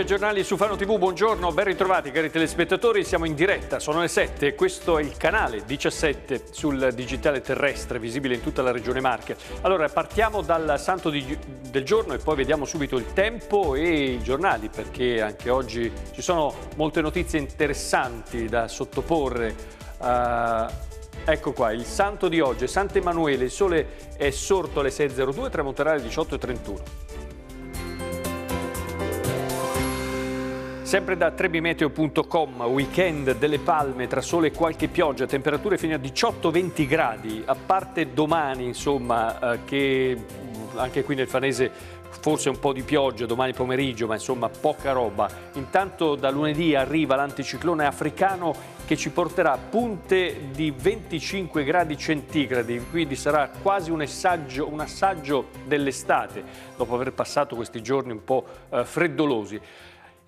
Spocchio Giornali su Fano TV, buongiorno, ben ritrovati cari telespettatori, siamo in diretta, sono le 7 e questo è il canale 17 sul digitale terrestre, visibile in tutta la regione Marche. Allora partiamo dal santo di, del giorno e poi vediamo subito il tempo e i giornali perché anche oggi ci sono molte notizie interessanti da sottoporre. Uh, Ecco qua, il santo di oggi è Sant'Emanuele, il sole è sorto alle 6.02, tramonterà alle 18.31. Sempre da trebimeteo.com, weekend delle palme tra sole e qualche pioggia, temperature fino a 18-20 gradi, a parte domani insomma eh, che mm, anche qui nel Fanese forse un po' di pioggia domani pomeriggio, ma insomma poca roba. Intanto da lunedì arriva l'anticiclone africano che ci porterà a punte di 25 gradi centigradi, quindi sarà quasi un, assaggio, assaggio dell'estate, dopo aver passato questi giorni un po' eh, freddolosi.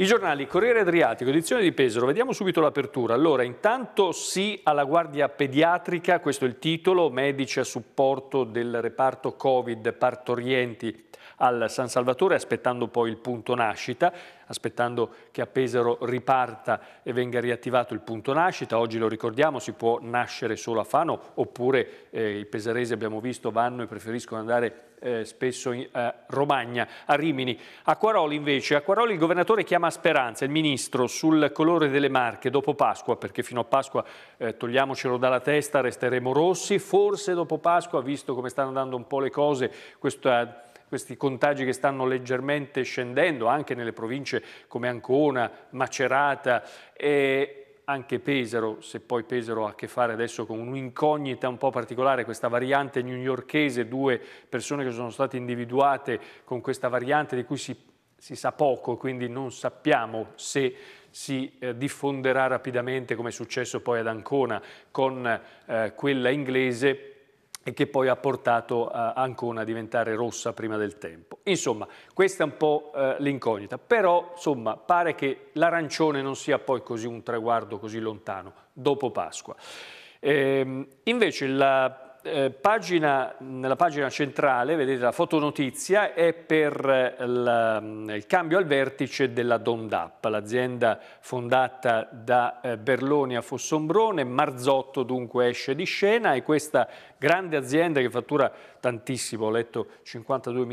I giornali Corriere Adriatico, edizione di Pesaro, vediamo subito l'apertura. Allora, intanto sì alla guardia pediatrica, questo è il titolo, medici a supporto del reparto Covid partorienti al San Salvatore aspettando poi il punto nascita, aspettando che a Pesaro riparta e venga riattivato il punto nascita. Oggi lo ricordiamo, si può nascere solo a Fano oppure eh, i pesaresi abbiamo visto vanno e preferiscono andare eh, spesso in eh, Romagna, a Rimini. A Quaroli invece, a Quaroli il governatore chiama speranza il ministro sul colore delle marche dopo Pasqua, perché fino a Pasqua eh, togliamocelo dalla testa, resteremo rossi, forse dopo Pasqua, visto come stanno andando un po' le cose, questa questi contagi che stanno leggermente scendendo anche nelle province come Ancona, Macerata e anche Pesaro, se poi Pesaro ha a che fare adesso con un'incognita un po' particolare, questa variante newyorchese, due persone che sono state individuate con questa variante di cui si, si sa poco, quindi non sappiamo se si eh, diffonderà rapidamente come è successo poi ad Ancona con eh, quella inglese, e che poi ha portato eh, Ancona a diventare rossa prima del tempo. Insomma, questa è un po' eh, l'incognita, però insomma, pare che l'arancione non sia poi così un traguardo così lontano dopo Pasqua. Ehm, invece la eh, pagina, nella pagina centrale, vedete la fotonotizia, è per eh, la, mm, il cambio al vertice della Dondap, l'azienda fondata da eh, Berloni a Fossombrone, Marzotto dunque esce di scena e questa grande azienda che fattura tantissimo, ho letto 52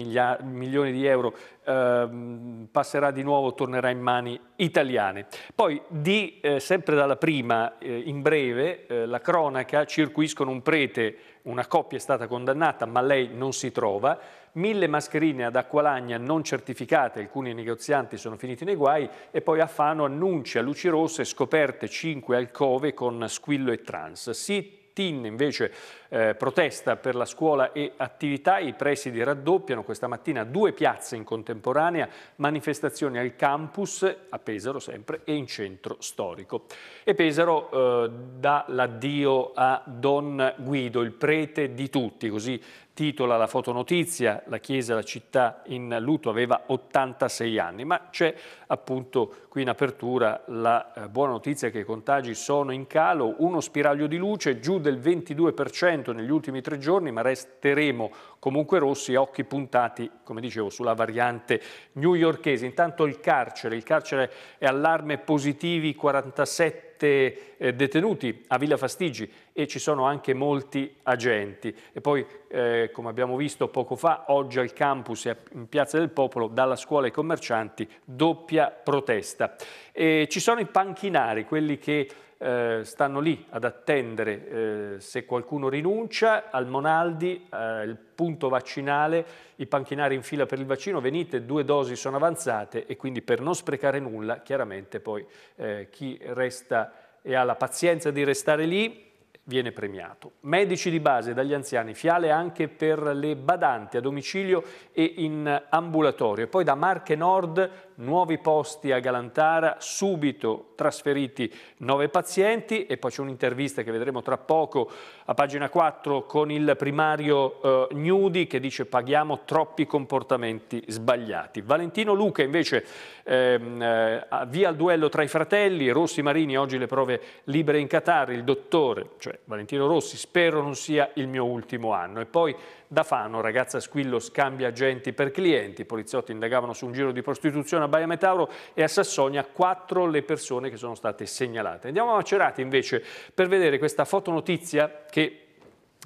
milioni di euro, ehm, passerà di nuovo, tornerà in mani italiane. Poi di, eh, sempre dalla prima, eh, in breve, eh, la cronaca circuiscono un prete, una coppia è stata condannata ma lei non si trova, mille mascherine ad Acqualagna non certificate, alcuni negozianti sono finiti nei guai e poi a Fano annuncia luci rosse, scoperte 5 alcove con squillo e trans. Si TIN invece eh, protesta per la scuola e attività, i presidi raddoppiano questa mattina due piazze in contemporanea, manifestazioni al campus, a Pesaro sempre, e in centro storico. E Pesaro eh, dà l'addio a Don Guido, il prete di tutti, così titola la fotonotizia, la Chiesa la città in lutto aveva 86 anni, ma c'è appunto qui in apertura la eh, buona notizia che i contagi sono in calo, uno spiraglio di luce giù del 22% negli ultimi tre giorni, ma resteremo comunque rossi, occhi puntati, come dicevo, sulla variante newyorkese. Intanto il carcere, il carcere è allarme positivi 47 eh, detenuti a Villa Fastigi, e ci sono anche molti agenti. E poi, eh, come abbiamo visto poco fa, oggi al campus e in Piazza del Popolo, dalla scuola ai commercianti, doppia protesta. E ci sono i panchinari, quelli che eh, stanno lì ad attendere eh, se qualcuno rinuncia al Monaldi, eh, il punto vaccinale, i panchinari in fila per il vaccino, venite, due dosi sono avanzate e quindi per non sprecare nulla, chiaramente poi eh, chi resta e ha la pazienza di restare lì viene premiato. Medici di base dagli anziani, fiale anche per le badanti a domicilio e in ambulatorio. E poi da Marche Nord nuovi posti a Galantara, subito trasferiti nove pazienti e poi c'è un'intervista che vedremo tra poco a pagina 4 con il primario eh, Gnudi che dice paghiamo troppi comportamenti sbagliati. Valentino Luca invece ehm, eh, via il duello tra i fratelli, Rossi Marini oggi le prove libere in Qatar, il dottore, cioè Valentino Rossi, spero non sia il mio ultimo anno. E poi da Fano, ragazza squillo scambia agenti per clienti, i poliziotti indagavano su un giro di prostituzione a Baia Metauro e a Sassonia quattro le persone che sono state segnalate. Andiamo a Macerati invece per vedere questa fotonotizia che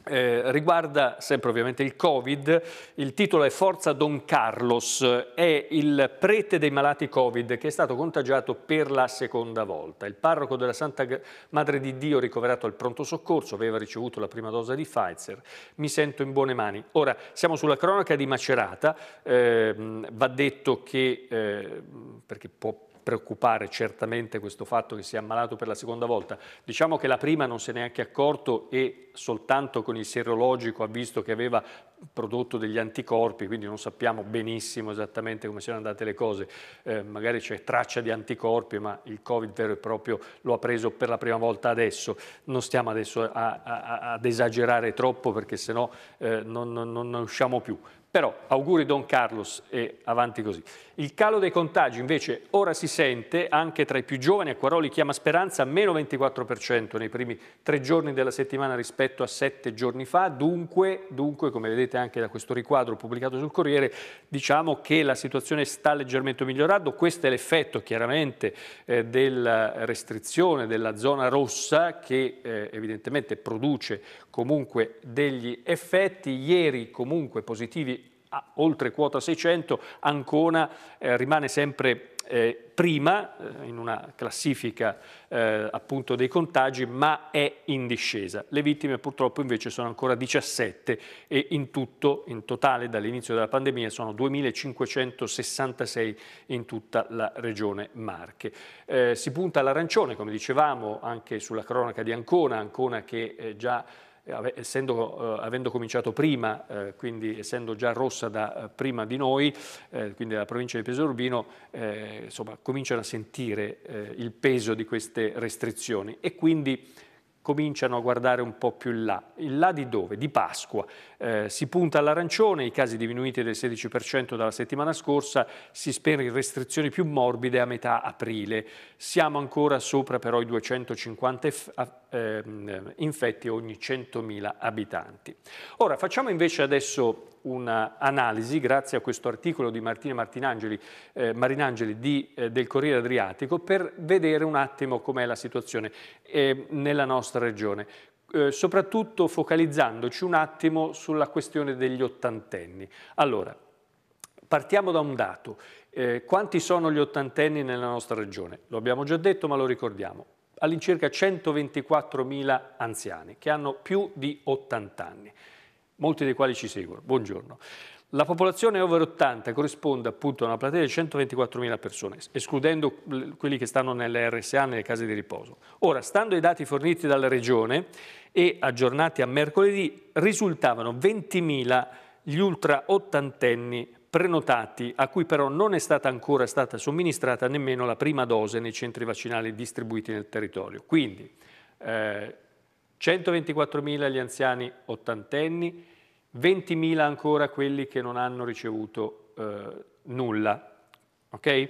eh, riguarda sempre ovviamente il Covid, il titolo è Forza Don Carlos, è il prete dei malati Covid che è stato contagiato per la seconda volta. Il parroco della Santa Madre di Dio ricoverato al pronto soccorso aveva ricevuto la prima dose di Pfizer, mi sento in buone mani. Ora siamo sulla cronaca di Macerata, eh, va detto che, eh, perché può preoccupare certamente questo fatto che sia ammalato per la seconda volta. Diciamo che la prima non se ne è neanche accorto e soltanto con il serologico ha visto che aveva prodotto degli anticorpi, quindi non sappiamo benissimo esattamente come siano andate le cose. Eh, magari c'è traccia di anticorpi, ma il Covid vero e proprio lo ha preso per la prima volta adesso. Non stiamo adesso a, a, ad esagerare troppo perché sennò eh, non, non, non ne usciamo più però auguri Don Carlos e avanti così. Il calo dei contagi invece ora si sente anche tra i più giovani. A Quaroli chiama Speranza meno 24% nei primi tre giorni della settimana rispetto a sette giorni fa. Dunque, dunque, come vedete anche da questo riquadro pubblicato sul Corriere, diciamo che la situazione sta leggermente migliorando. Questo è l'effetto chiaramente eh, della restrizione della zona rossa che eh, evidentemente produce comunque degli effetti, ieri comunque positivi a oltre quota 600, Ancona eh, rimane sempre eh, prima eh, in una classifica eh, appunto dei contagi, ma è in discesa. Le vittime purtroppo invece sono ancora 17 e in tutto, in totale dall'inizio della pandemia sono 2.566 in tutta la regione Marche. Eh, si punta all'arancione, come dicevamo, anche sulla cronaca di Ancona, Ancona che eh, già eh, essendo, eh, avendo cominciato prima, eh, quindi essendo già rossa da prima di noi, quindi la provincia di Pesaro Urbino, insomma, cominciano a sentire il peso di queste restrizioni e quindi cominciano a guardare un po' più in là. In là di dove? Di Pasqua. Eh, si punta all'arancione, i casi diminuiti del 16% dalla settimana scorsa, si spera in restrizioni più morbide a metà aprile. Siamo ancora sopra però i 250 eh, infetti ogni 100.000 abitanti. Ora facciamo invece adesso un'analisi, grazie a questo articolo di Martina Martinangeli, eh, Marinangeli di, eh, del Corriere Adriatico, per vedere un attimo com'è la situazione eh, nella nostra regione, eh, soprattutto focalizzandoci un attimo sulla questione degli ottantenni. Allora, partiamo da un dato. Eh, quanti sono gli ottantenni nella nostra regione? Lo abbiamo già detto, ma lo ricordiamo all'incirca 124.000 anziani che hanno più di 80 anni molti dei quali ci seguono. Buongiorno. La popolazione over 80 corrisponde appunto a una platea di 124.000 persone, escludendo quelli che stanno nelle RSA, nelle case di riposo. Ora, stando ai dati forniti dalla Regione e aggiornati a mercoledì, risultavano 20.000 gli ultra ottantenni prenotati, a cui però non è stata ancora stata somministrata nemmeno la prima dose nei centri vaccinali distribuiti nel territorio. Quindi eh, 124.000 gli anziani ottantenni, 20.000 ancora quelli che non hanno ricevuto eh, nulla. Okay?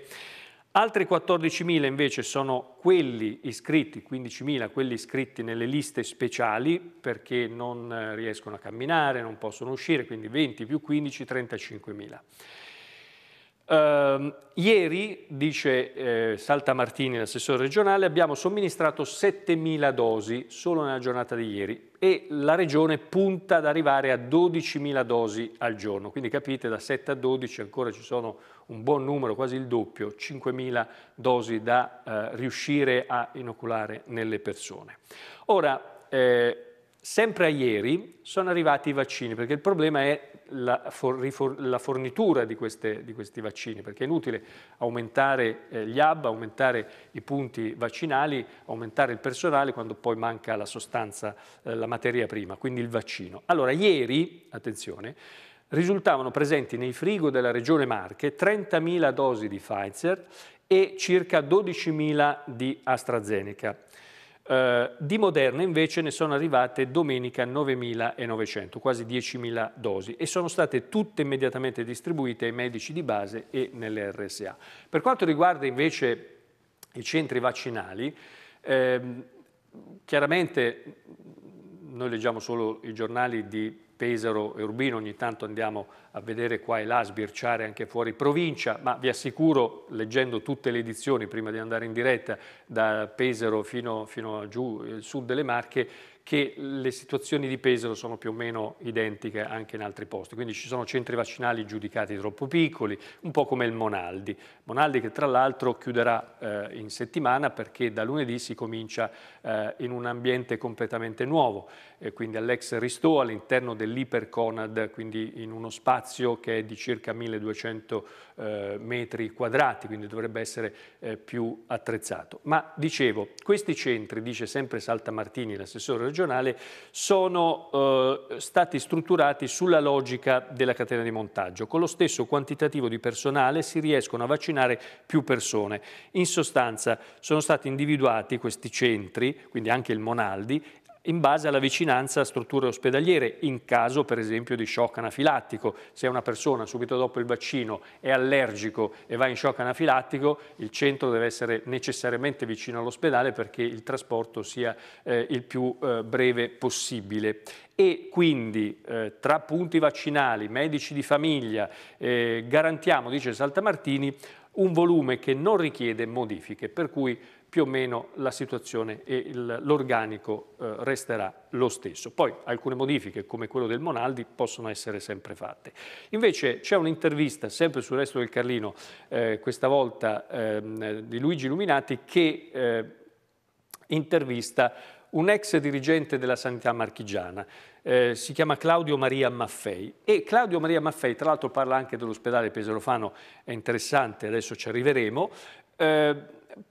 Altri 14.000 invece sono quelli iscritti, 15.000 quelli iscritti nelle liste speciali perché non eh, riescono a camminare, non possono uscire, quindi 20 più 15, 35.000. Uh, ieri, dice eh, Salta Martini, l'assessore regionale, abbiamo somministrato 7.000 dosi solo nella giornata di ieri e la regione punta ad arrivare a 12.000 dosi al giorno. Quindi capite, da 7 a 12 ancora ci sono un buon numero, quasi il doppio, 5.000 dosi da eh, riuscire a inoculare nelle persone. Ora, eh, sempre a ieri sono arrivati i vaccini, perché il problema è la, for, la fornitura di, queste, di, questi vaccini, perché è inutile aumentare eh, gli hub, aumentare i punti vaccinali, aumentare il personale quando poi manca la sostanza, eh, la materia prima, quindi il vaccino. Allora, ieri, attenzione, risultavano presenti nei frigo della regione Marche 30.000 dosi di Pfizer e circa 12.000 di AstraZeneca. Eh, di Moderna invece ne sono arrivate domenica 9.900, quasi 10.000 dosi e sono state tutte immediatamente distribuite ai medici di base e nelle RSA. Per quanto riguarda invece i centri vaccinali, eh, chiaramente noi leggiamo solo i giornali di Pesaro e Urbino, ogni tanto andiamo a vedere qua e là, a sbirciare anche fuori provincia, ma vi assicuro, leggendo tutte le edizioni prima di andare in diretta, da Pesaro fino, fino a giù, il eh, sud delle Marche, che le situazioni di Pesaro sono più o meno identiche anche in altri posti, quindi ci sono centri vaccinali giudicati troppo piccoli, un po' come il Monaldi. Monaldi che tra l'altro chiuderà eh, in settimana perché da lunedì si comincia eh, in un ambiente completamente nuovo eh, quindi all'ex Ristò, all'interno dell'Iperconad, quindi in uno spazio che è di circa 1200 eh, metri quadrati, quindi dovrebbe essere eh, più attrezzato. Ma dicevo, questi centri, dice sempre Salta Martini, l'assessore regionale, sono eh, stati strutturati sulla logica della catena di montaggio. Con lo stesso quantitativo di personale si riescono a vaccinare più persone. In sostanza sono stati individuati questi centri, quindi anche il Monaldi, in base alla vicinanza a strutture ospedaliere, in caso per esempio di shock anafilattico. Se una persona subito dopo il vaccino è allergico e va in shock anafilattico, il centro deve essere necessariamente vicino all'ospedale perché il trasporto sia eh, il più eh, breve possibile. E quindi eh, tra punti vaccinali, medici di famiglia, eh, garantiamo, dice Saltamartini, un volume che non richiede modifiche, per cui più o meno la situazione e l'organico eh, resterà lo stesso. Poi alcune modifiche come quello del Monaldi possono essere sempre fatte. Invece c'è un'intervista sempre sul resto del Carlino, eh, questa volta eh, di Luigi Illuminati, che eh, intervista un ex dirigente della sanità marchigiana, eh, si chiama Claudio Maria Maffei e Claudio Maria Maffei tra l'altro parla anche dell'ospedale Peserofano, è interessante, adesso ci arriveremo, eh,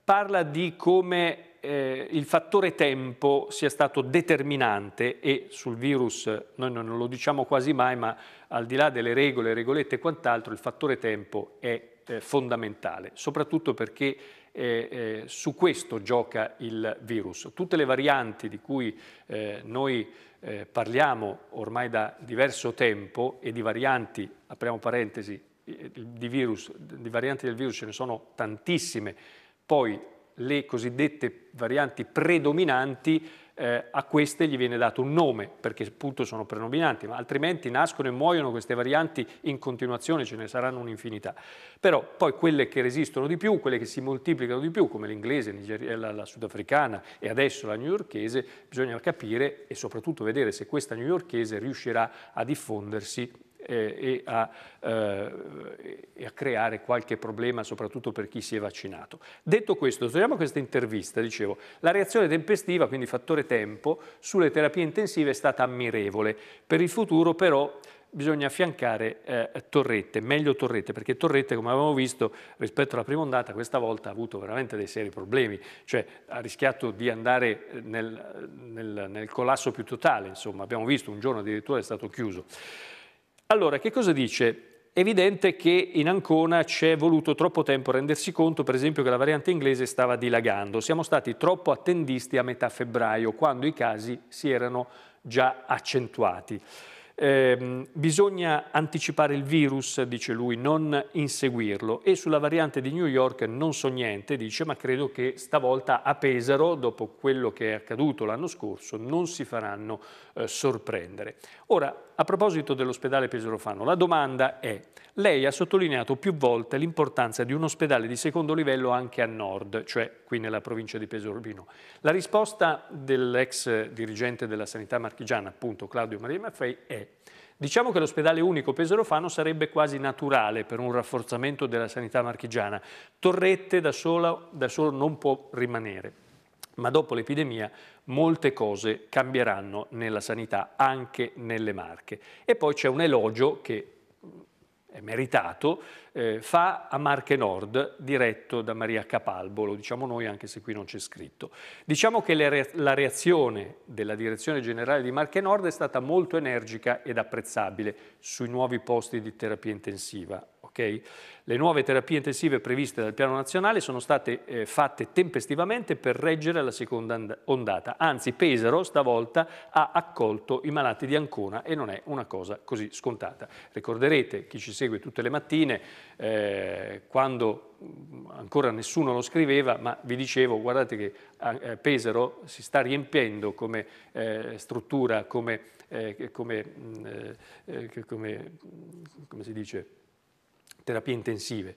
parla di come eh, il fattore tempo sia stato determinante e sul virus noi non lo diciamo quasi mai, ma al di là delle regole, regolette e quant'altro, il fattore tempo è eh, fondamentale, soprattutto perché eh, eh su questo gioca il virus. Tutte le varianti di cui eh, noi eh, parliamo ormai da diverso tempo e di varianti, apriamo parentesi, di, virus, di varianti del virus ce ne sono tantissime, poi le cosiddette varianti predominanti, eh, a queste gli viene dato un nome, perché appunto sono predominanti, ma altrimenti nascono e muoiono queste varianti in continuazione, ce ne saranno un'infinità. Però poi quelle che resistono di più, quelle che si moltiplicano di più, come l'inglese, eh, la, la sudafricana e adesso la newyorchese, bisogna capire e soprattutto vedere se questa newyorchese riuscirà a diffondersi eh, e a, eh, e, a, creare qualche problema soprattutto per chi si è vaccinato. Detto questo, torniamo a questa intervista, dicevo, la reazione tempestiva, quindi fattore tempo, sulle terapie intensive è stata ammirevole, per il futuro però bisogna affiancare eh, Torrette, meglio Torrette, perché Torrette, come avevamo visto, rispetto alla prima ondata, questa volta ha avuto veramente dei seri problemi, cioè ha rischiato di andare eh, nel, nel, nel collasso più totale, insomma, abbiamo visto un giorno addirittura è stato chiuso. Allora, che cosa dice? È evidente che in Ancona c'è voluto troppo tempo a rendersi conto, per esempio, che la variante inglese stava dilagando. Siamo stati troppo attendisti a metà febbraio, quando i casi si erano già accentuati eh, bisogna anticipare il virus, dice lui, non inseguirlo. E sulla variante di New York non so niente, dice, ma credo che stavolta a Pesaro, dopo quello che è accaduto l'anno scorso, non si faranno eh, sorprendere. Ora, a proposito dell'ospedale Pesarofano, la domanda è, lei ha sottolineato più volte l'importanza di un ospedale di secondo livello anche a nord, cioè qui nella provincia di Urbino. La risposta dell'ex dirigente della sanità marchigiana, appunto Claudio Maria Maffei, è Diciamo che l'ospedale unico peserofano sarebbe quasi naturale per un rafforzamento della sanità marchigiana. Torrette da, sola, da solo non può rimanere. Ma dopo l'epidemia molte cose cambieranno nella sanità, anche nelle Marche. E poi c'è un elogio che meritato, eh, fa a Marche Nord, diretto da Maria Capalbo, lo diciamo noi anche se qui non c'è scritto. Diciamo che re la reazione della direzione generale di Marche Nord è stata molto energica ed apprezzabile sui nuovi posti di terapia intensiva, Okay? Le nuove terapie intensive previste dal piano nazionale sono state eh, fatte tempestivamente per reggere la seconda ondata, anzi Pesaro stavolta ha accolto i malati di Ancona e non è una cosa così scontata. Ricorderete, chi ci segue tutte le mattine, eh, quando mm, ancora nessuno lo scriveva, ma vi dicevo, guardate che eh, Pesaro si sta riempiendo come eh, struttura, come, eh, come, mm, eh, eh come, mm, come si dice, terapie intensive,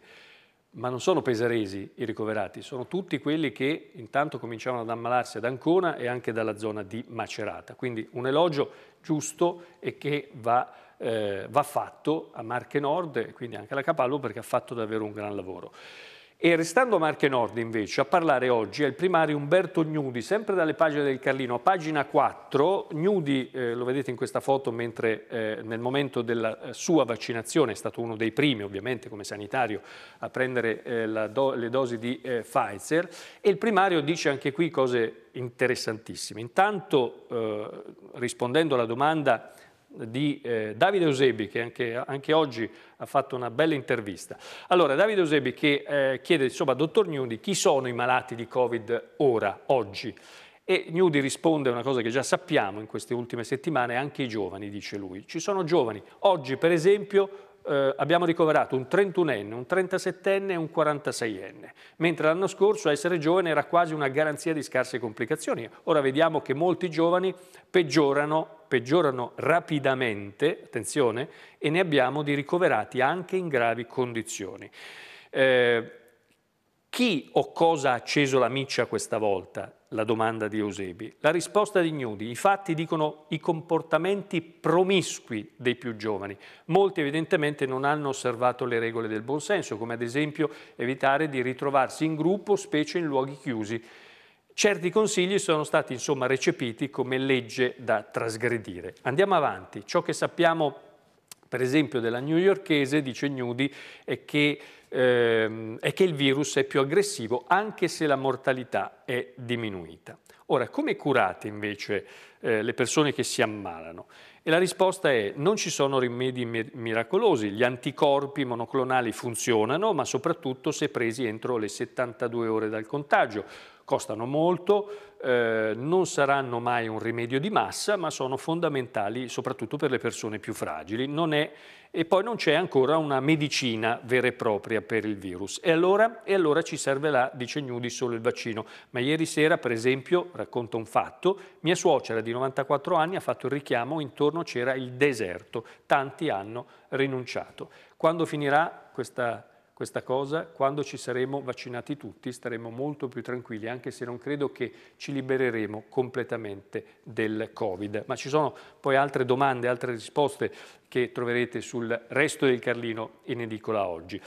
ma non sono pesaresi i ricoverati, sono tutti quelli che intanto cominciavano ad ammalarsi ad Ancona e anche dalla zona di Macerata. Quindi un elogio giusto e che va, eh, va fatto a Marche Nord e quindi anche alla Capallo perché ha fatto davvero un gran lavoro. E restando a Marche Nord invece, a parlare oggi è il primario Umberto Gnudi, sempre dalle pagine del Carlino, pagina 4. Gnudi, eh, lo vedete in questa foto, mentre eh, nel momento della eh, sua vaccinazione è stato uno dei primi, ovviamente come sanitario, a prendere eh, do le dosi di eh, Pfizer. E il primario dice anche qui cose interessantissime. Intanto, eh, rispondendo alla domanda di eh, Davide Eusebi, che anche, anche, oggi ha fatto una bella intervista. Allora, Davide Eusebi che eh, chiede, insomma, dottor Nudi chi sono i malati di Covid ora, oggi? E Nudi risponde una cosa che già sappiamo in queste ultime settimane, anche i giovani, dice lui. Ci sono giovani, oggi per esempio, eh, abbiamo ricoverato un 31enne, un 37enne e un 46enne, mentre l'anno scorso essere giovane era quasi una garanzia di scarse complicazioni. Ora vediamo che molti giovani peggiorano, peggiorano rapidamente, attenzione, e ne abbiamo di ricoverati anche in gravi condizioni. Eh, chi o cosa ha acceso la miccia questa volta? La domanda di Eusebi. La risposta di Gnudi. I fatti dicono i comportamenti promiscui dei più giovani. Molti evidentemente non hanno osservato le regole del buonsenso, come ad esempio evitare di ritrovarsi in gruppo, specie in luoghi chiusi. Certi consigli sono stati insomma recepiti come legge da trasgredire. Andiamo avanti. Ciò che sappiamo per esempio della newyorkese, dice Gnudi, è che ehm, è che il virus è più aggressivo anche se la mortalità è diminuita. Ora, come curate invece eh, le persone che si ammalano? E la risposta è non ci sono rimedi miracolosi, gli anticorpi monoclonali funzionano, ma soprattutto se presi entro le 72 ore dal contagio. Costano molto, eh, non saranno mai un rimedio di massa, ma sono fondamentali soprattutto per le persone più fragili. Non è e poi non c'è ancora una medicina vera e propria per il virus. E allora, e allora ci serve là, dice Gnudi, solo il vaccino. Ma ieri sera, per esempio, racconto un fatto, mia suocera di 94 anni ha fatto il richiamo, intorno c'era il deserto, tanti hanno rinunciato. Quando finirà questa questa cosa, quando ci saremo vaccinati tutti staremo molto più tranquilli, anche se non credo che ci libereremo completamente del Covid. Ma ci sono poi altre domande, altre risposte che troverete sul resto del Carlino in edicola oggi.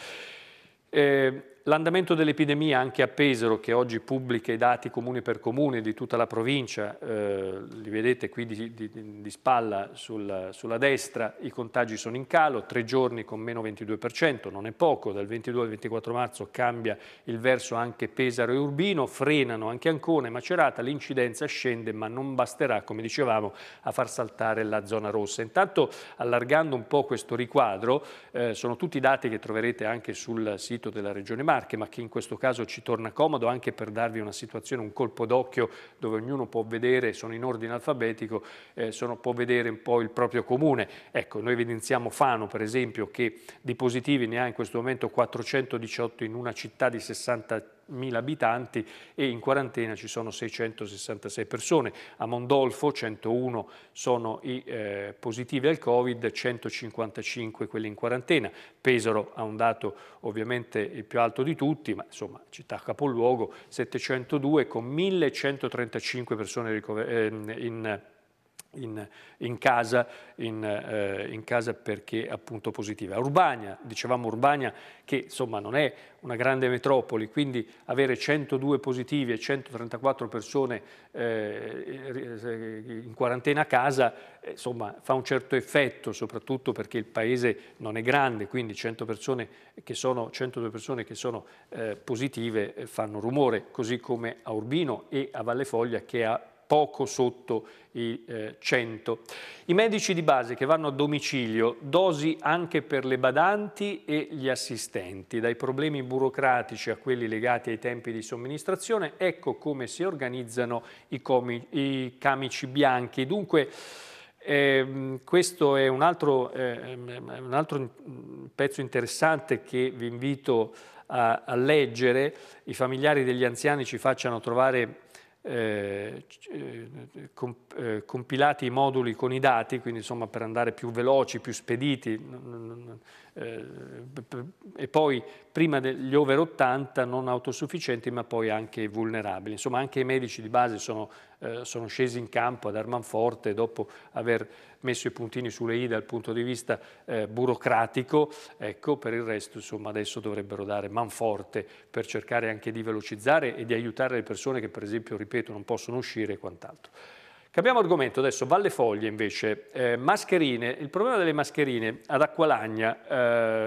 Eh, L'andamento dell'epidemia anche a Pesaro, che oggi pubblica i dati comune per comune di tutta la provincia, eh, li vedete qui di, di, di spalla sulla, sulla, destra, i contagi sono in calo, tre giorni con meno 22%, non è poco, dal 22 al 24 marzo cambia il verso anche Pesaro e Urbino, frenano anche Ancona e Macerata, l'incidenza scende ma non basterà, come dicevamo, a far saltare la zona rossa. Intanto allargando un po' questo riquadro, eh, sono tutti i dati che troverete anche sul sito della Regione Marco, Marche, ma che in questo caso ci torna comodo anche per darvi una situazione, un colpo d'occhio dove ognuno può vedere, sono in ordine alfabetico, eh, sono, può vedere un po' il proprio comune. Ecco, noi evidenziamo Fano per esempio che di positivi ne ha in questo momento 418 in una città di 60 40.000 abitanti e in quarantena ci sono 666 persone. A Mondolfo 101 sono i eh, positivi al Covid, 155 quelli in quarantena. Pesaro ha un dato ovviamente il più alto di tutti, ma insomma città capoluogo, 702 con 1.135 persone ehm, in quarantena in, in, casa, in, eh, in, casa, perché appunto positiva. Urbania, dicevamo Urbania che insomma non è una grande metropoli, quindi avere 102 positivi e 134 persone eh, eh, in quarantena a casa eh, insomma fa un certo effetto, soprattutto perché il paese non è grande, quindi 100 persone sono, 102 persone che sono eh, positive eh, fanno rumore, così come a Urbino e a Valle Foglia che ha poco sotto i eh, 100. I medici di base che vanno a domicilio, dosi anche per le badanti e gli assistenti, dai problemi burocratici a quelli legati ai tempi di somministrazione, ecco come si organizzano i, i camici bianchi. Dunque, eh, questo è un altro, eh, un altro, pezzo interessante che vi invito a, a leggere. I familiari degli anziani ci facciano trovare eh, eh, eh, compilati i moduli con i dati, quindi insomma per andare più veloci, più spediti, eh, e poi prima degli over 80 non autosufficienti ma poi anche vulnerabili. Insomma anche i medici di base sono, eh, sono scesi in campo ad Armanforte dopo aver messo i puntini sulle i dal punto di vista eh, burocratico, ecco per il resto insomma adesso dovrebbero dare manforte per cercare anche di velocizzare e di aiutare le persone che per esempio, ripeto, non possono uscire e quant'altro. Cambiamo argomento adesso, Valle Foglie invece, eh, mascherine, il problema delle mascherine ad Acqualagna,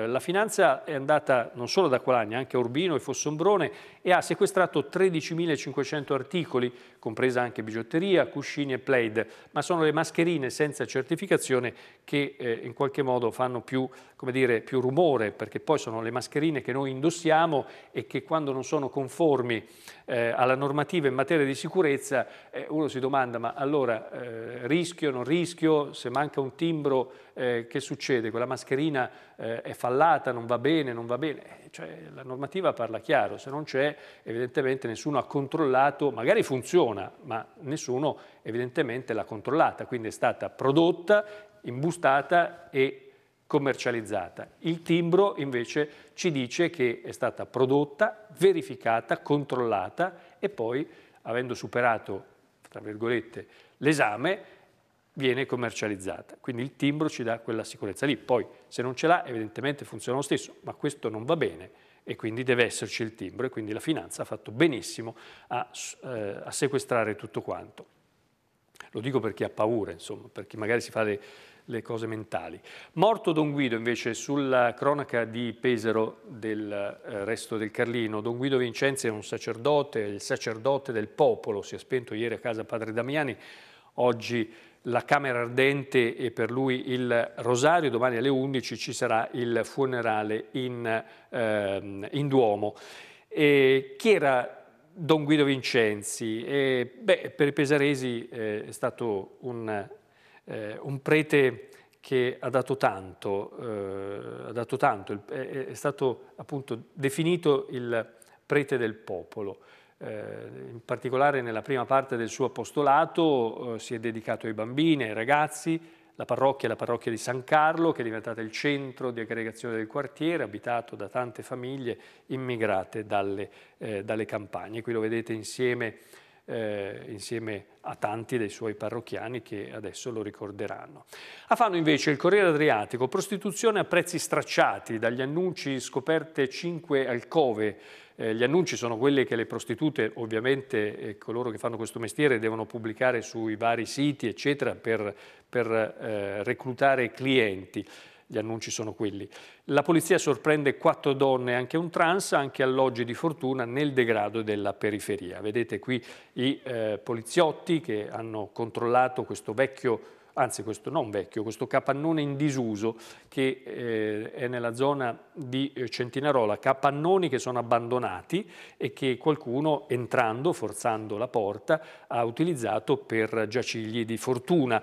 eh, la finanza è andata non solo ad Acqualagna, anche a Urbino e Fossombrone e ha sequestrato 13.500 articoli, compresa anche bigiotteria, cuscini e plaid, ma sono le mascherine senza certificazione che eh, in qualche modo fanno più, dire, più rumore, perché poi sono le mascherine che noi indossiamo e che quando non sono conformi eh, alla normativa in materia di sicurezza, eh, uno si domanda ma allora allora, eh, rischio, non rischio, se manca un timbro eh, che succede? Quella mascherina eh, è fallata, non va bene, non va bene? Eh, cioè, la normativa parla chiaro, se non c'è evidentemente nessuno ha controllato, magari funziona, ma nessuno evidentemente l'ha controllata, quindi è stata prodotta, imbustata e commercializzata. Il timbro invece ci dice che è stata prodotta, verificata, controllata e poi, avendo superato, tra virgolette, l'esame viene commercializzata, quindi il timbro ci dà quella sicurezza lì, poi se non ce l'ha evidentemente funziona lo stesso, ma questo non va bene e quindi deve esserci il timbro e quindi la finanza ha fatto benissimo a, eh, a sequestrare tutto quanto. Lo dico per chi ha paura, insomma, per chi magari si fa le, le cose mentali. Morto Don Guido invece sulla cronaca di Pesaro del eh, resto del Carlino, Don Guido Vincenzi è un sacerdote, il sacerdote del popolo, si è spento ieri a casa padre Damiani, oggi la Camera Ardente e per lui il Rosario, domani alle 11 ci sarà il funerale in, ehm, in Duomo. E chi era Don Guido Vincenzi? E, beh, per i pesaresi eh, è stato un, eh, un, prete che ha dato tanto, eh, ha dato tanto è, è stato appunto definito il prete del popolo. Eh, in particolare nella prima parte del suo apostolato eh, si è dedicato ai bambini, ai ragazzi, la parrocchia è la parrocchia di San Carlo, che è diventata il centro di aggregazione del quartiere, abitato da tante famiglie immigrate dalle, eh, dalle campagne. Qui lo vedete insieme eh, insieme a tanti dei suoi parrocchiani che adesso lo ricorderanno. A ah, Fano invece il Corriere Adriatico, prostituzione a prezzi stracciati, dagli annunci scoperte cinque alcove, eh, gli annunci sono quelli che le prostitute, ovviamente eh, coloro che fanno questo mestiere, devono pubblicare sui vari siti, eccetera, per, per eh, reclutare clienti gli annunci sono quelli. La polizia sorprende quattro donne, e anche un trans, anche alloggi di fortuna nel degrado della periferia. Vedete qui i eh, poliziotti che hanno controllato questo vecchio anzi questo non vecchio, questo capannone in disuso che eh, è nella zona di eh, Centinarola, capannoni che sono abbandonati e che qualcuno entrando, forzando la porta, ha utilizzato per giacigli di fortuna.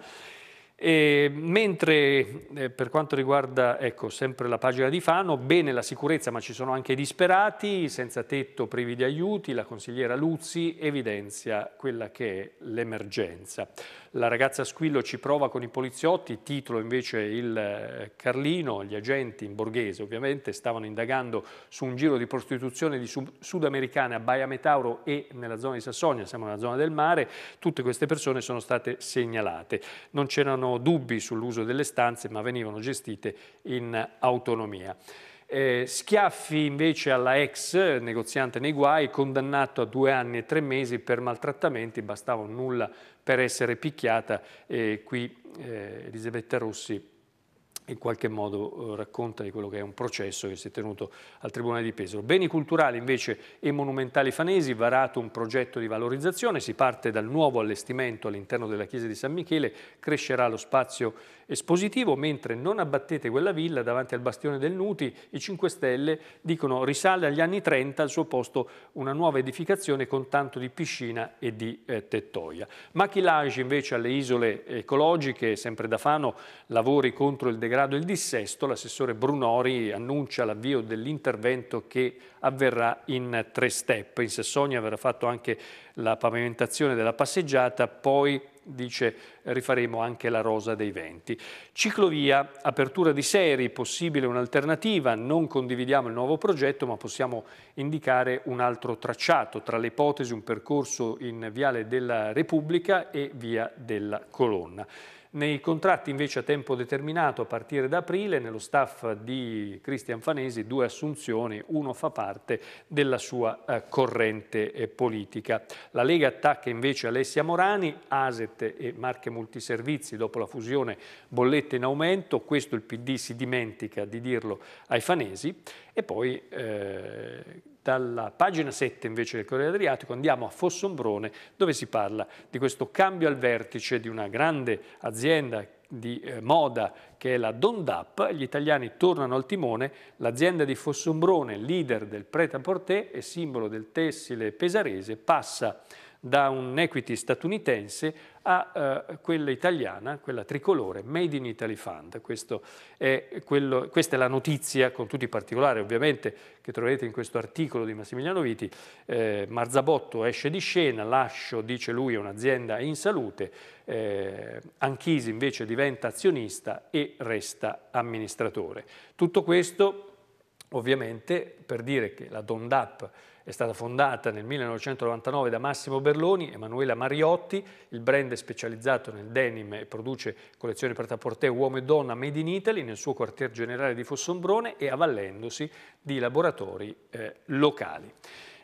E mentre eh, per quanto riguarda ecco, sempre la pagina di Fano, bene la sicurezza ma ci sono anche i disperati, senza tetto, privi di aiuti, la consigliera Luzzi evidenzia quella che è l'emergenza. La ragazza Squillo ci prova con i poliziotti, titolo invece il eh, Carlino, gli agenti in borghese ovviamente stavano indagando su un giro di prostituzione di sudamericane a Baia Metauro e nella zona di Sassonia, siamo nella zona del mare, tutte queste persone sono state segnalate. Non c'erano dubbi sull'uso delle stanze ma venivano gestite in autonomia. Eh, schiaffi invece alla ex negoziante nei guai, condannato a due anni e tre mesi per maltrattamenti, bastava nulla per essere picchiata e qui eh, Elisabetta Rossi in qualche modo eh, racconta di quello che è un processo che si è tenuto al Tribunale di Pesaro. Beni culturali invece e monumentali fanesi, varato un progetto di valorizzazione, si parte dal nuovo allestimento all'interno della chiesa di San Michele, crescerà lo spazio espositivo, mentre non abbattete quella villa davanti al bastione del Nuti, i 5 Stelle dicono risale agli anni 30 al suo posto una nuova edificazione con tanto di piscina e di eh, tettoia. Maquillage invece alle isole ecologiche, sempre da Fano, lavori contro il degrado e il dissesto, l'assessore Brunori annuncia l'avvio dell'intervento che avverrà in tre step. In Sassonia verrà fatto anche la pavimentazione della passeggiata, poi dice rifaremo anche la rosa dei venti. Ciclovia, apertura di serie, possibile un'alternativa, non condividiamo il nuovo progetto ma possiamo indicare un altro tracciato, tra le ipotesi un percorso in Viale della Repubblica e Via della Colonna. Nei contratti invece a tempo determinato a partire da aprile nello staff di Cristian Fanesi due assunzioni, uno fa parte della sua eh, corrente eh, politica. La Lega attacca invece Alessia Morani, Aset e Marche Multiservizi dopo la fusione bollette in aumento, questo il PD si dimentica di dirlo ai fanesi e poi eh, dalla pagina 7 invece del Corriere Adriatico andiamo a Fossombrone dove si parla di questo cambio al vertice di una grande azienda di eh, moda che è la Dondap, gli italiani tornano al timone, l'azienda di Fossombrone, leader del Prêt-à-Porter e simbolo del tessile pesarese, passa da un equity statunitense a eh, quella italiana, quella tricolore, Made in Italy Fund. È quello, questa è la notizia, con tutti i particolari ovviamente, che troverete in questo articolo di Massimiliano Viti. Eh, Marzabotto esce di scena, Lascio, dice lui, è un'azienda in salute, eh, Anchisi invece diventa azionista e resta amministratore. Tutto questo ovviamente per dire che la Dondap è stata fondata nel 1999 da Massimo Berloni, e Emanuela Mariotti, il brand è specializzato nel denim e produce collezioni per portè uomo e donna made in Italy nel suo quartier generale di Fossombrone e avvalendosi di laboratori eh, locali.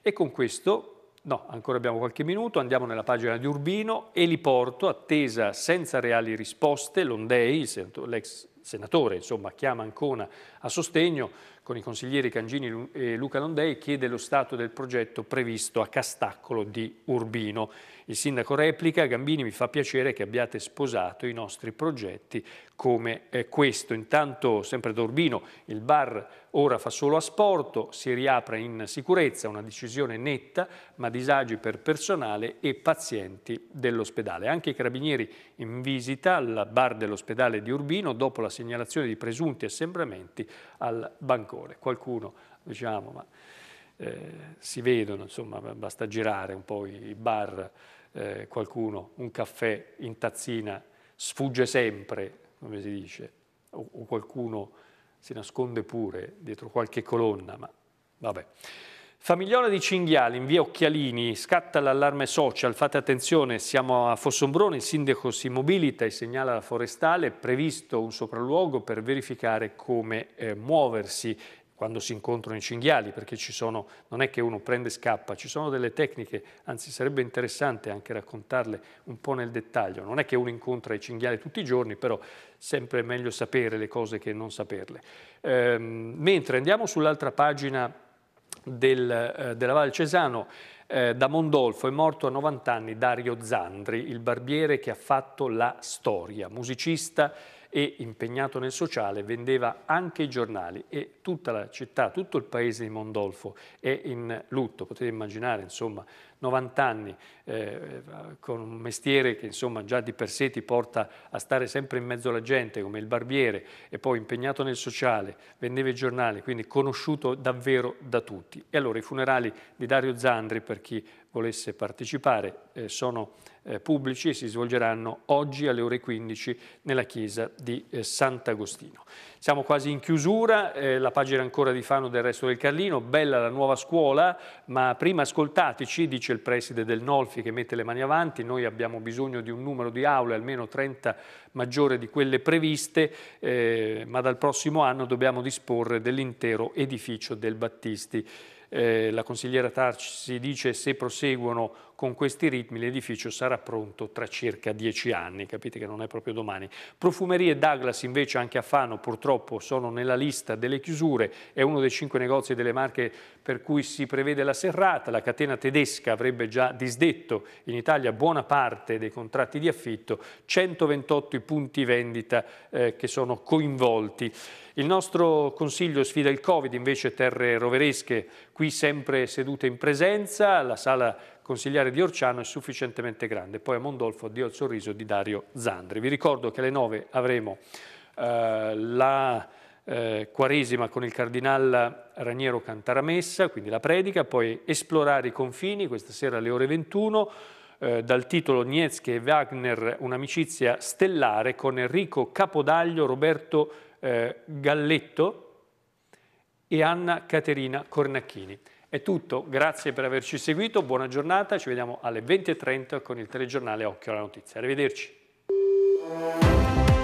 E con questo No, ancora abbiamo qualche minuto, andiamo nella pagina di Urbino, Eliporto, attesa senza reali risposte, Londei, l'ex senatore, insomma, chiama Ancona a sostegno, con i consiglieri Cangini e Luca Londei chiede lo stato del progetto previsto a Castaccolo di Urbino. Il sindaco replica, Gambini mi fa piacere che abbiate sposato i nostri progetti come questo. Intanto sempre da Urbino il bar ora fa solo asporto, si riapre in sicurezza, una decisione netta ma disagi per personale e pazienti dell'ospedale. Anche i carabinieri in visita al bar dell'ospedale di Urbino dopo la segnalazione di presunti assembramenti al bancone. Qualcuno, diciamo, ma eh, si vedono, insomma, basta girare un po' i bar, eh, qualcuno un caffè in tazzina sfugge sempre, come si dice, o, o qualcuno si nasconde pure dietro qualche colonna, ma vabbè. Famiglione di Cinghiali, in via Occhialini, scatta l'allarme social, fate attenzione, siamo a Fossombrone, il sindaco si mobilita e segnala la forestale, è previsto un sopralluogo per verificare come eh, muoversi quando si incontrano i cinghiali, perché ci sono, non è che uno prende e scappa, ci sono delle tecniche, anzi sarebbe interessante anche raccontarle un po' nel dettaglio, non è che uno incontra i cinghiali tutti i giorni, però sempre è meglio sapere le cose che non saperle. Ehm, mentre andiamo sull'altra pagina del, eh, della Val Cesano eh, da Mondolfo è morto a 90 anni Dario Zandri, il barbiere che ha fatto la storia, musicista e impegnato nel sociale, vendeva anche i giornali e tutta la città, tutto il paese di Mondolfo è in lutto, potete immaginare insomma 90 anni, eh, con un mestiere che insomma già di per sé ti porta a stare sempre in mezzo alla gente, come il barbiere, e poi impegnato nel sociale, vendeva i giornali, quindi conosciuto davvero da tutti. E allora i funerali di Dario Zandri, per chi volesse partecipare, eh, sono eh, pubblici e si svolgeranno oggi alle ore 15 nella chiesa di eh, Sant'Agostino. Siamo quasi in chiusura, eh, la pagina ancora di Fano del resto del Carlino, bella la nuova scuola, ma prima ascoltateci, dice il preside del Nolfi che mette le mani avanti, noi abbiamo bisogno di un numero di aule almeno 30 maggiore di quelle previste, eh, ma dal prossimo anno dobbiamo disporre dell'intero edificio del Battisti. Eh, la consigliera Tarci si dice se proseguono con questi ritmi l'edificio sarà pronto tra circa dieci anni, capite che non è proprio domani. Profumerie Douglas invece anche a Fano purtroppo sono nella lista delle chiusure, è uno dei cinque negozi delle marche per cui si prevede la serrata, la catena tedesca avrebbe già disdetto in Italia buona parte dei contratti di affitto, 128 i punti vendita eh, che sono coinvolti. Il nostro consiglio sfida il Covid, invece terre roveresche, qui sempre sedute in presenza, la sala consigliere di Orciano è sufficientemente grande. Poi a Mondolfo Dio al sorriso di Dario Zandri. Vi ricordo che alle 9 avremo eh, la eh, Quaresima con il Cardinale Raniero Cantaramessa, quindi la predica, poi esplorare i confini, questa sera alle ore 21, eh, dal titolo Nietzsche e Wagner, un'amicizia stellare con Enrico Capodaglio, Roberto eh, Galletto e Anna Caterina Cornacchini. È tutto, grazie per averci seguito, buona giornata, ci vediamo alle 20.30 con il telegiornale Occhio alla Notizia. Arrivederci.